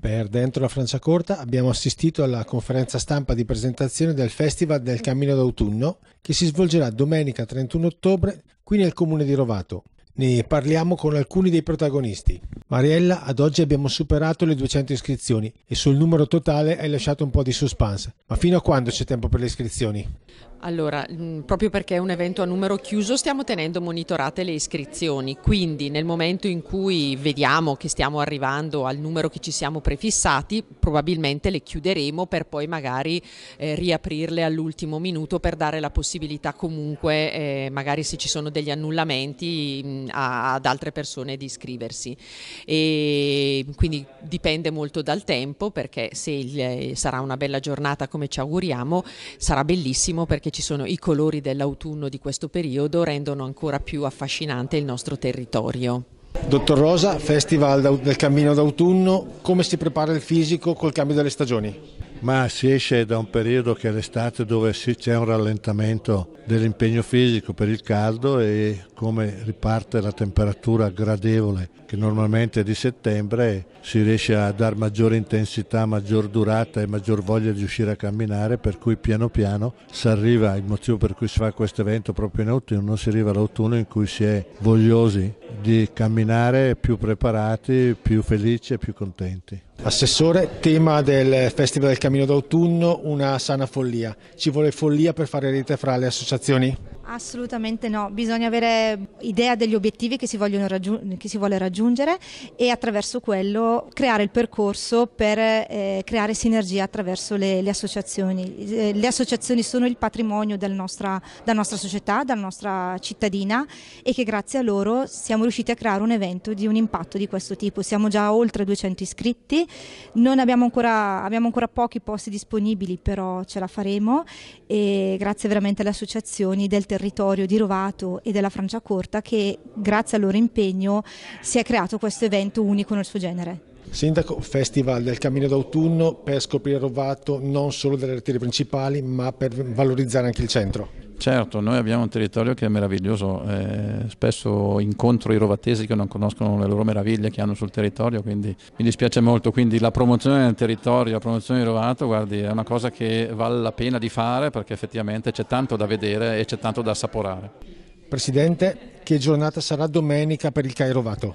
Per Dentro la Francia Corta abbiamo assistito alla conferenza stampa di presentazione del Festival del Cammino d'Autunno che si svolgerà domenica 31 ottobre qui nel comune di Rovato. Ne parliamo con alcuni dei protagonisti. Mariella, ad oggi abbiamo superato le 200 iscrizioni e sul numero totale hai lasciato un po' di suspense. Ma fino a quando c'è tempo per le iscrizioni? Allora, mm, proprio perché è un evento a numero chiuso stiamo tenendo monitorate le iscrizioni, quindi nel momento in cui vediamo che stiamo arrivando al numero che ci siamo prefissati, probabilmente le chiuderemo per poi magari eh, riaprirle all'ultimo minuto per dare la possibilità comunque, eh, magari se ci sono degli annullamenti, mm, a, ad altre persone di iscriversi. E quindi dipende molto dal tempo perché se il, eh, sarà una bella giornata come ci auguriamo sarà bellissimo perché ci sono i colori dell'autunno di questo periodo, rendono ancora più affascinante il nostro territorio. Dottor Rosa, Festival del Cammino d'autunno, come si prepara il fisico col cambio delle stagioni? Ma si esce da un periodo che è l'estate dove c'è un rallentamento dell'impegno fisico per il caldo e come riparte la temperatura gradevole che normalmente è di settembre si riesce a dar maggiore intensità, maggior durata e maggior voglia di uscire a camminare per cui piano piano si arriva, il motivo per cui si fa questo evento proprio in autunno, si arriva all'autunno in cui si è vogliosi di camminare più preparati, più felici e più contenti. Assessore, tema del Festival del Cammino d'autunno, una sana follia. Ci vuole follia per fare rete fra le associazioni? Assolutamente no, bisogna avere idea degli obiettivi che si, che si, vuole raggiungere e attraverso quello creare il percorso per eh, creare sinergia attraverso le, le associazioni. Eh, le associazioni sono il patrimonio del nostra, della nostra società, della nostra cittadina e che grazie a loro siamo riusciti a creare un evento di un impatto di questo tipo. Siamo già oltre 200 iscritti, abbiamo ancora, abbiamo ancora pochi posti disponibili però ce la faremo e grazie veramente alle associazioni del territorio territorio di Rovato e della Francia Corta che grazie al loro impegno si è creato questo evento unico nel suo genere. Sindaco, Festival del Cammino d'autunno per scoprire Rovato non solo delle arterie principali ma per valorizzare anche il centro. Certo, noi abbiamo un territorio che è meraviglioso, eh, spesso incontro i rovatesi che non conoscono le loro meraviglie che hanno sul territorio, quindi mi dispiace molto, quindi la promozione del territorio, la promozione di Rovato, guardi, è una cosa che vale la pena di fare perché effettivamente c'è tanto da vedere e c'è tanto da assaporare. Presidente, che giornata sarà domenica per il Cairovato?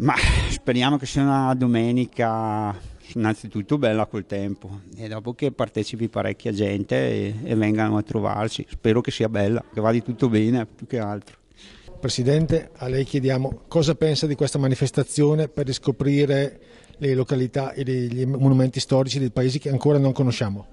Ma speriamo che sia una domenica innanzitutto bella col tempo e dopo che partecipi parecchia gente e, e vengano a trovarci. Spero che sia bella, che vada tutto bene più che altro. Presidente, a lei chiediamo cosa pensa di questa manifestazione per riscoprire le località e i monumenti storici dei paesi che ancora non conosciamo.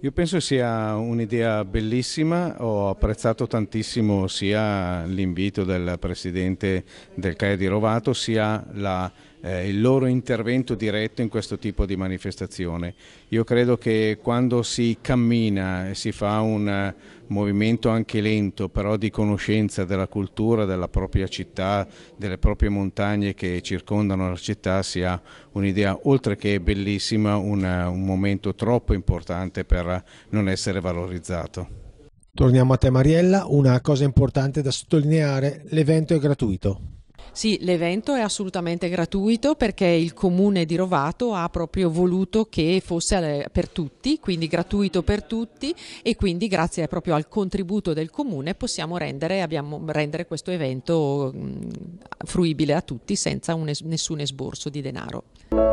Io penso sia un'idea bellissima, ho apprezzato tantissimo sia l'invito del Presidente del CAE di Rovato sia la eh, il loro intervento diretto in questo tipo di manifestazione. Io credo che quando si cammina e si fa un eh, movimento anche lento, però di conoscenza della cultura, della propria città, delle proprie montagne che circondano la città, sia un'idea, oltre che bellissima, una, eh, un momento troppo importante per non essere valorizzato. Torniamo a te Mariella, una cosa importante da sottolineare, l'evento è gratuito. Sì, l'evento è assolutamente gratuito perché il comune di Rovato ha proprio voluto che fosse per tutti, quindi gratuito per tutti e quindi grazie proprio al contributo del comune possiamo rendere, abbiamo, rendere questo evento mm, fruibile a tutti senza un, nessun esborso di denaro.